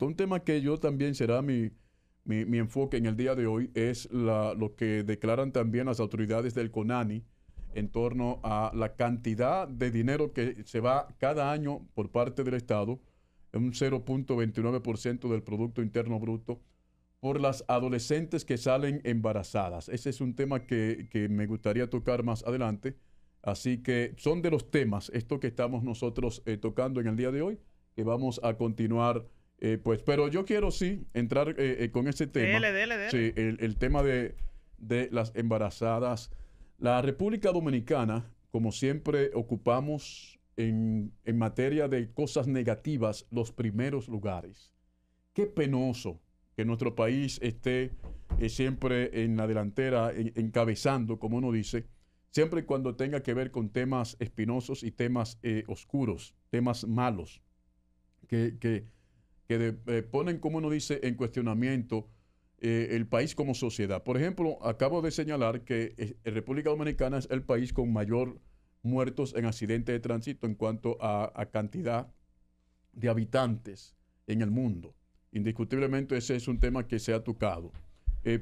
Un tema que yo también será mi, enfoque en el día de hoy es lo que declaran también las autoridades del CONANI en torno a la cantidad de dinero que se va cada año por parte del Estado, un 0.29% del Producto Interno Bruto, por las adolescentes que salen embarazadas. Ese es un tema que, me gustaría tocar más adelante. Así que son de los temas, esto que estamos nosotros eh, tocando en el día de hoy, que vamos a continuar eh, pues, pero yo quiero sí entrar eh, eh, con ese tema. Sí, el, tema de, las embarazadas. La República Dominicana, como siempre, ocupamos en, materia de cosas negativas los primeros lugares. Qué penoso que nuestro país esté siempre en la delantera, encabezando, como uno dice, siempre cuando tenga que ver con temas espinosos y temas oscuros, temas malos, que eh, ponen, como uno dice, en cuestionamiento eh, el país como sociedad. Por ejemplo, acabo de señalar que eh, República Dominicana es el país con mayor muertos en accidentes de tránsito en cuanto a, a, cantidad de habitantes en el mundo. Indiscutiblemente ese es un tema que se ha tocado.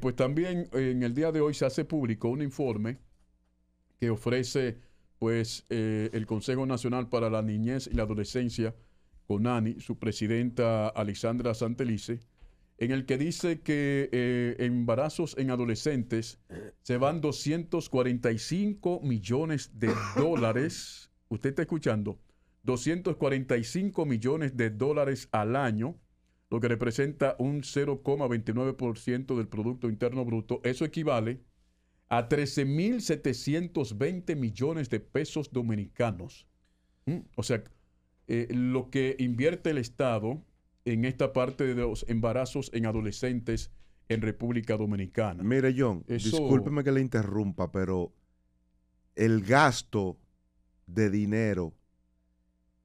pues también en el día de hoy se hace público un informe que ofrece pues el Consejo Nacional para la Niñez y la Adolescencia CONANI, su presidenta Alexandra Santelice, en el que dice que eh, embarazos en adolescentes se van 245 millones de dólares. Usted está escuchando, 245 millones de dólares al año, lo que representa un 0,29% del Producto Interno Bruto. Eso equivale a 13.720 millones de pesos dominicanos. ¿Mm? O sea, eh, lo que invierte el Estado en esta parte de los embarazos en adolescentes en República Dominicana. Mire, John, discúlpeme que le interrumpa, pero el gasto de dinero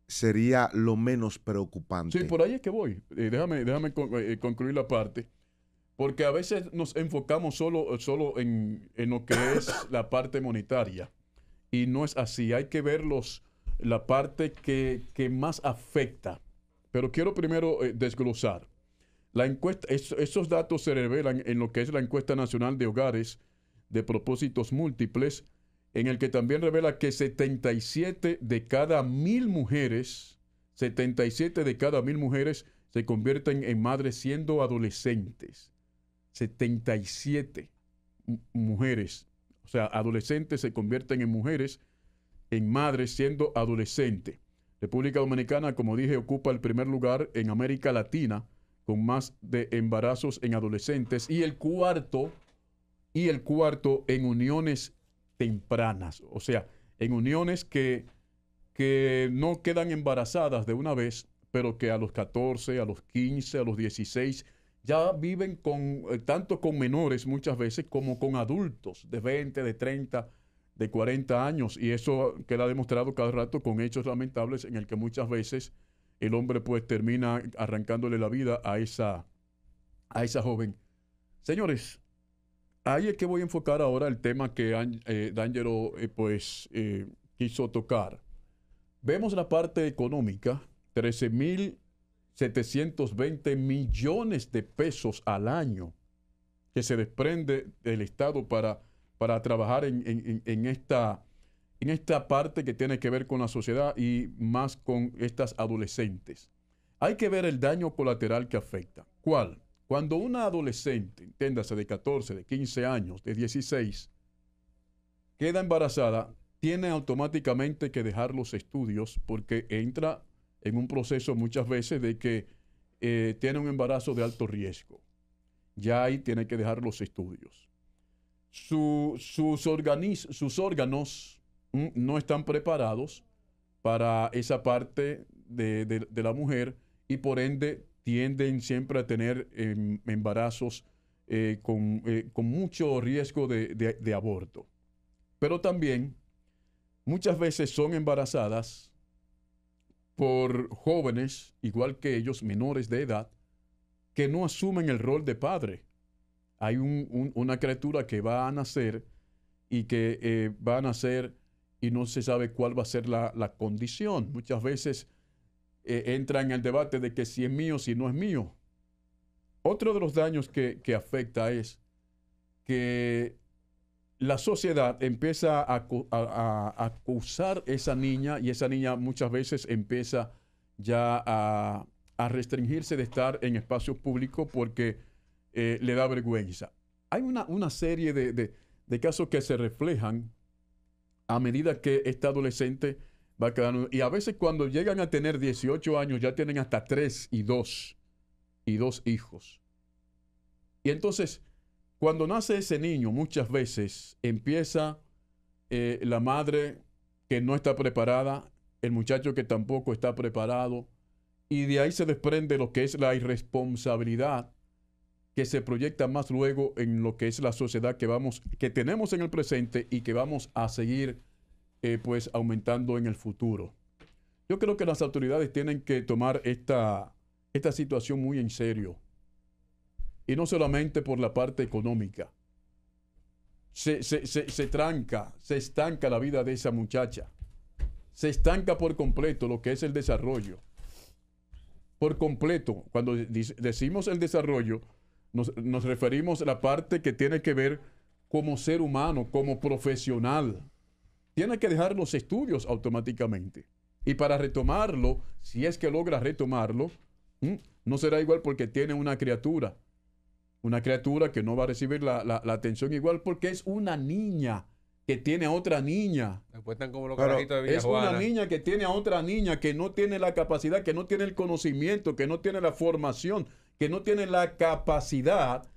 sería lo menos preocupante. Sí, por ahí es que voy. Eh, déjame déjame eh, concluir la parte. Porque a veces nos enfocamos solo, solo en lo que es la parte monetaria. Y no es así. Hay que ver los, la parte que, más afecta. Pero quiero primero eh, desglosar. La encuesta, esos datos se revelan en lo que es la encuesta nacional de hogares de propósitos múltiples, en el que también revela que 77 de cada mil mujeres, 77 de cada mil mujeres se convierten en madres siendo adolescentes. 77 mujeres, o sea, adolescentes se convierten en mujeres en madres siendo adolescente. República Dominicana, como dije, ocupa el primer lugar en América Latina con más de embarazos en adolescentes y el cuarto y el cuarto en uniones tempranas, o sea, en uniones que, que no quedan embarazadas de una vez, pero que a los 14, a los 15, a los 16 ya viven con eh, tanto con menores muchas veces como con adultos de 20, de 30 de 40 años y eso queda demostrado cada rato con hechos lamentables en el que muchas veces el hombre pues termina arrancándole la vida a esa, a esa joven. Señores, ahí es que voy a enfocar ahora el tema que eh, D'Angelo eh, pues eh, quiso tocar. Vemos la parte económica, 13.720 millones de pesos al año que se desprende del Estado para para trabajar en, esta, en esta parte que tiene que ver con la sociedad y más con estas adolescentes. Hay que ver el daño colateral que afecta. ¿Cuál? Cuando una adolescente, entiéndase de 14, de 15 años, de 16, queda embarazada, tiene automáticamente que dejar los estudios porque entra en un proceso muchas veces de que eh, tiene un embarazo de alto riesgo. Ya ahí tiene que dejar los estudios sus, sus órganos mm, no están preparados para esa parte de, la mujer y por ende tienden siempre a tener em, embarazos eh, eh, con, mucho riesgo de, aborto. Pero también muchas veces son embarazadas por jóvenes, igual que ellos, menores de edad, que no asumen el rol de padre hay una criatura que va a nacer y que eh, va a nacer y no se sabe cuál va a ser la, condición. Muchas veces eh, entra en el debate de que si es mío, si no es mío. Otro de los daños que, afecta es que la sociedad empieza a, acusar a, acusar esa niña y esa niña muchas veces empieza ya a, a restringirse de estar en espacios públicos porque eh, le da vergüenza. Hay una, una serie de, casos que se reflejan a medida que este adolescente va quedando. Y a veces cuando llegan a tener 18 años ya tienen hasta 3 y 2 y dos hijos. Y entonces, cuando nace ese niño, muchas veces empieza eh, la madre que no está preparada, el muchacho que tampoco está preparado, y de ahí se desprende lo que es la irresponsabilidad que se proyecta más luego en lo que es la sociedad que vamos, que tenemos en el presente y que vamos a seguir eh, pues aumentando en el futuro. Yo creo que las autoridades tienen que tomar esta, situación muy en serio. Y no solamente por la parte económica. Se, se tranca, se estanca la vida de esa muchacha. Se estanca por completo lo que es el desarrollo. Por completo, cuando decimos el desarrollo, nos, referimos a la parte que tiene que ver como ser humano, como profesional. Tiene que dejar los estudios automáticamente. Y para retomarlo, si es que logra retomarlo, no será igual porque tiene una criatura. Una criatura que no va a recibir la, la atención igual porque es una niña que tiene a otra niña. es una niña que tiene a otra niña que no tiene la capacidad, que no tiene el conocimiento, que no tiene la formación, que no tiene la capacidad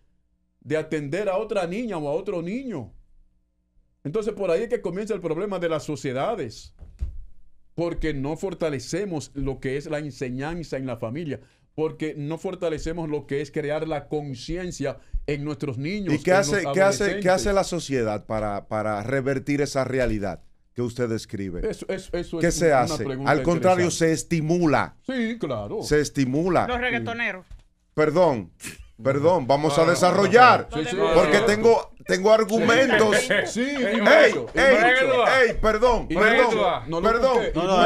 de atender a otra niña o a otro niño. Entonces por ahí es que comienza el problema de las sociedades, porque no fortalecemos lo que es la enseñanza en la familia porque no fortalecemos lo que es crear la conciencia en nuestros niños. ¿Y qué hace, ¿qué hace, qué hace la sociedad para, para revertir esa realidad? que usted describe. ¿Qué se hace? Al contrario, se estimula. Sí, claro. Se estimula. Los reggaetoneros. Perdón, perdón, vamos a desarrollar. porque tengo tengo argumentos. Sí, ey, hey, ah. perdón, perdón, perdón. No,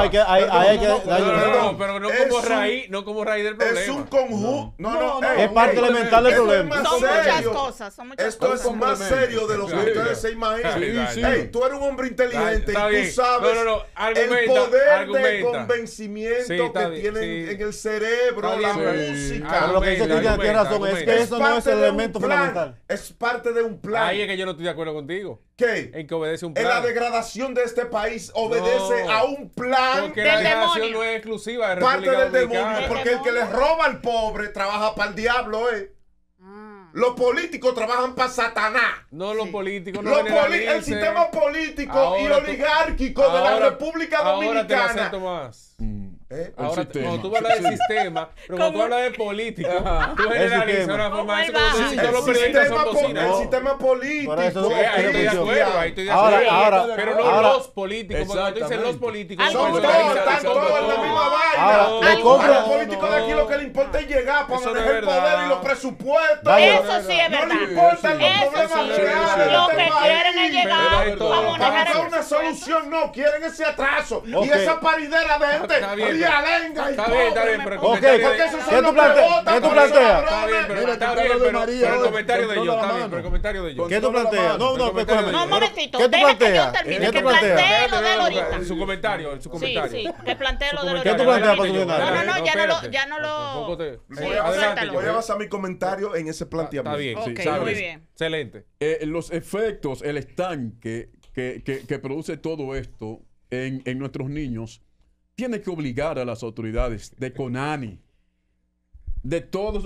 hay que, hay, que, no, pero no como raíz, no como raíz del problema. Es un conjunto, no, no, es parte elemental del problema. Son muchas cosas, Esto es más serio de lo que ustedes se imaginan. tú eres un hombre inteligente y tú sabes el poder de convencimiento que tienen en el cerebro, la música. lo que dice tiene razón, es que eso no es el elemento fundamental. Es parte de un plan. Ahí es que yo no estoy de acuerdo contigo. ¿Qué? En que obedece un plan. En la degradación de este país obedece a un plan. Porque la degradación no es exclusiva de Parte del demonio, porque el que le roba al pobre trabaja para el diablo, ¿eh? Mm. Los políticos trabajan para Satanás. No los políticos. No el sistema político y oligárquico de la República Dominicana. Ahora acepto más. ¿Eh? Ahora, cuando tú hablas de sistema, pero cuando tú hablas de político, tú generalizas una forma oh son El sistema político. ahí estoy de acuerdo. Pero no los políticos, porque tú dices los políticos, son pues, todos, están todos en la misma vaina. A los políticos de aquí lo que le importa es llegar para manejar el poder y los presupuestos. Eso sí es verdad. No le importan los problemas reales. Este lo que quieren es llegar Para buscar una solución, no. Quieren ese atraso y esa paridera de día venga Está bien, está bien, pero okay. ¿Qué tú planteas? ¿Qué tú planteas? Está bien, pero está bien, pero, el comentario de yo, está bien, pero el comentario de ellos. ¿Qué tú planteas? No, no, espérame. No, un momentito, ¿Qué tú planteas? ¿Qué tú planteas? lo de ahorita. Su comentario, su comentario. Sí, sí, que plantee lo de ahorita. ¿Qué tú planteas para tu No, no, no, ya no lo ya no lo Voy a basar mi comentario en ese planteamiento. Está bien, sí, muy bien. Excelente. Eh, los efectos, el estanque que, que, que, produce todo esto en, en nuestros niños tiene que obligar a las autoridades de Conani, de todas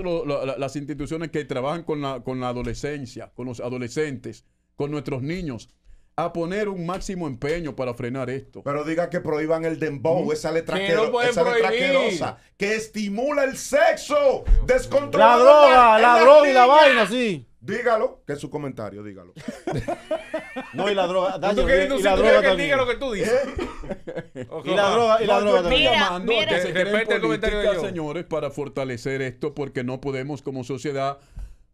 las instituciones que trabajan con la, con la adolescencia, con los adolescentes, con nuestros niños, a poner un máximo empeño para frenar esto. Pero diga que prohíban el dembow, ¿Mm? esa letra, que que estimula el sexo descontrolado. La droga, la droga y la vaina, sí. Dígalo, que es su comentario, dígalo. No, ¿Eh? y la droga. y, la droga que lo que tú dices? y la droga, y la droga. llamando el comentario de señores, para fortalecer esto, porque no podemos como sociedad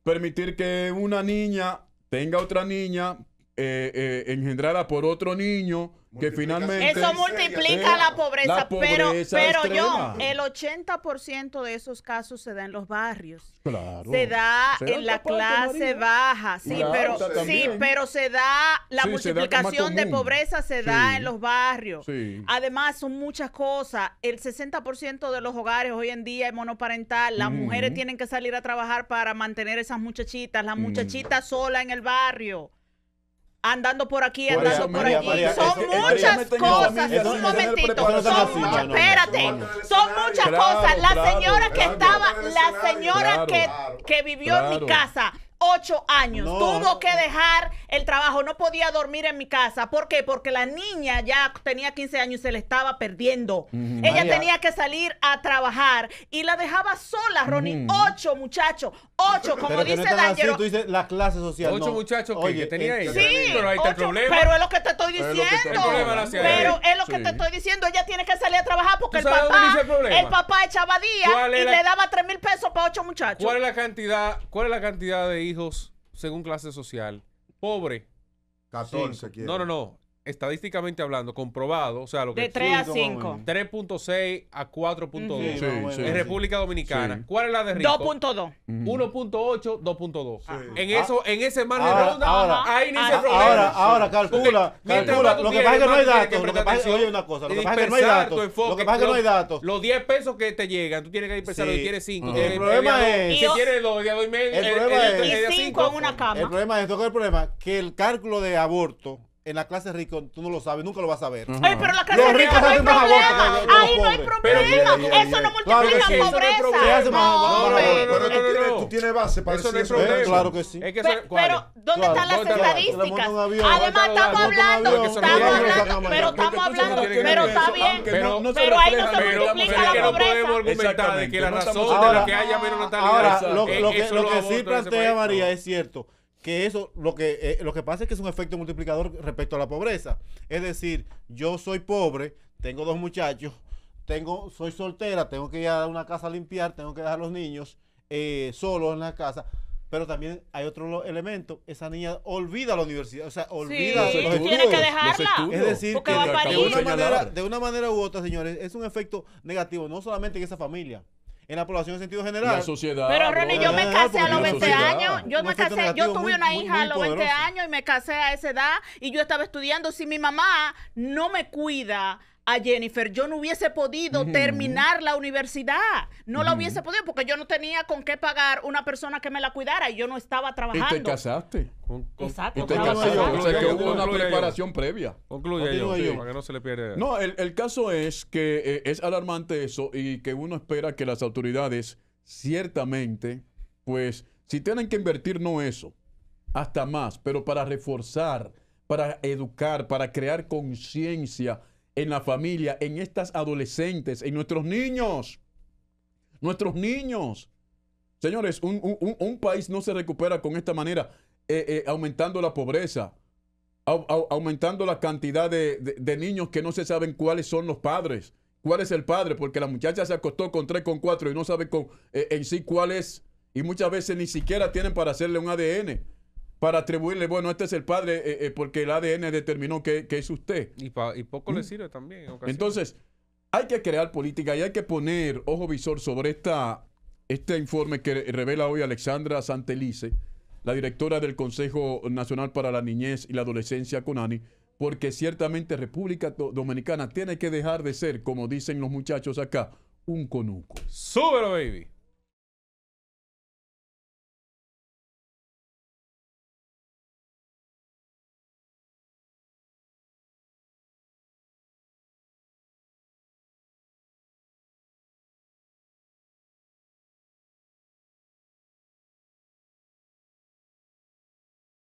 permitir que una niña tenga otra niña, eh, eh, engendrada por otro niño que finalmente... Eso multiplica la pobreza, pero, pero yo, el 80% de esos casos se da en los barrios. Claro. Se da en la clase baja, sí, pero, sí, pero se da, la multiplicación de pobreza se da en los barrios. Además, son muchas cosas. El 60% de los hogares hoy en día es monoparental. Las mujeres tienen que salir a trabajar para mantener esas muchachitas, las mm. muchachitas sola en el barrio andando por aquí, andando por allí, aquí. son muchas cosas. un momentito. Son muchas, espérate. son muchas cosas. La señora que estaba, la señora que, que vivió en mi casa ocho años. Tuvo que dejar el trabajo. No podía dormir en mi casa. ¿Por qué? Porque la niña ya tenía 15 años y se le estaba perdiendo. Ella tenía que salir a trabajar y la dejaba sola, Ronnie. Ocho muchachos. Ocho, como dice Daniel clase Ocho muchachos que, tenía ella. Eh, pero ahí está problema. Pero es lo que te estoy diciendo. Pero es lo que, te estoy diciendo. Ella tiene que salir a trabajar porque el papá, el, papá echaba días y le daba tres mil pesos para ocho muchachos. ¿Cuál es la cantidad, cuál es la cantidad de hijos según clase social. Pobre. 14 quiere. No, no, no estadísticamente hablando, comprobado, o sea, lo que... De 3 a 5. 3.6 a 4.2 en República Dominicana. ¿Cuál es la de Rico? 2.2. 1.8, 2.2. En, eso, ah. en ese margen de ronda, ahora, ahí problema. Ahora, ahora, calcula, Lo que pasa es que no hay datos. Lo que pasa es que, una cosa, lo que pasa que no hay datos. Lo que pasa es que no hay datos. Los 10 pesos que te llegan, tú tienes que ir pensando, y quieres 5. El problema es... Si quieres 2, el problema es... 5 en una cama. El problema es, ¿cuál el problema? Que el cálculo de aborto en la clase rico tú no lo sabes, nunca lo vas a ver. pero la clase los ricos no hacen más Ahí no hay problema. eso no multiplica la pobreza. No, no, Tú tienes base para eso. ¿eh? claro que sí. pero, ¿dónde están las estadísticas? Además, ah, estamos hablando, estamos hablando, pero estamos hablando, pero está bien. Pero ahí no se multiplica la pobreza. de que la razón de la que haya menos natalidad. Ahora, lo que sí plantea María es cierto que eso lo que eh, lo que pasa es que es un efecto multiplicador respecto a la pobreza. Es decir, yo soy pobre, tengo dos muchachos, tengo soy soltera, tengo que ir a una casa a limpiar, tengo que dejar a los niños eh, solos en la casa. Pero también hay otro elemento, esa niña olvida la universidad, o sea, olvida los estudios. que dejarla. Es decir, que de, de una manera u otra, señores, es un efecto negativo, no solamente en esa familia, en la población en sentido general. sociedad. Pero Ronnie, yo me casé a los 20 años. Yo me casé, yo tuve una hija a los 20 años y me casé a esa edad y yo estaba estudiando. Si mi mamá no me cuida a Jennifer, yo no hubiese podido terminar la universidad. No la hubiese podido porque yo no tenía con qué pagar una persona que me la cuidara y yo no estaba trabajando. ¿Y te casaste? Exacto. o sea que hubo una preparación previa. Concluye yo, para que no se le pierda. No, el, caso es que eh, es alarmante eso y que uno espera que las autoridades, ciertamente, pues, si tienen que invertir, no eso, hasta más, pero para reforzar, para educar, para crear conciencia en la familia, en estas adolescentes, en nuestros niños. Nuestros niños. Señores, un, un país no se recupera con esta manera. Eh, eh, aumentando la pobreza, aumentando la cantidad de, niños que no se saben cuáles son los padres, cuál es el padre, porque la muchacha se acostó con tres, con cuatro y no sabe eh, en sí cuál es. Y muchas veces ni siquiera tienen para hacerle un ADN para atribuirle, bueno, este es el padre porque el ADN determinó que, es usted. Y, poco le ¿Mm? sirve también. Entonces, hay que crear política y hay que poner ojo visor sobre esta, este informe que revela hoy Alexandra Santelice la directora del Consejo Nacional para la Niñez y la Adolescencia, CONANI, porque ciertamente República Dominicana tiene que dejar de ser, como dicen los muchachos acá, un conuco. ¡Súbelo, baby!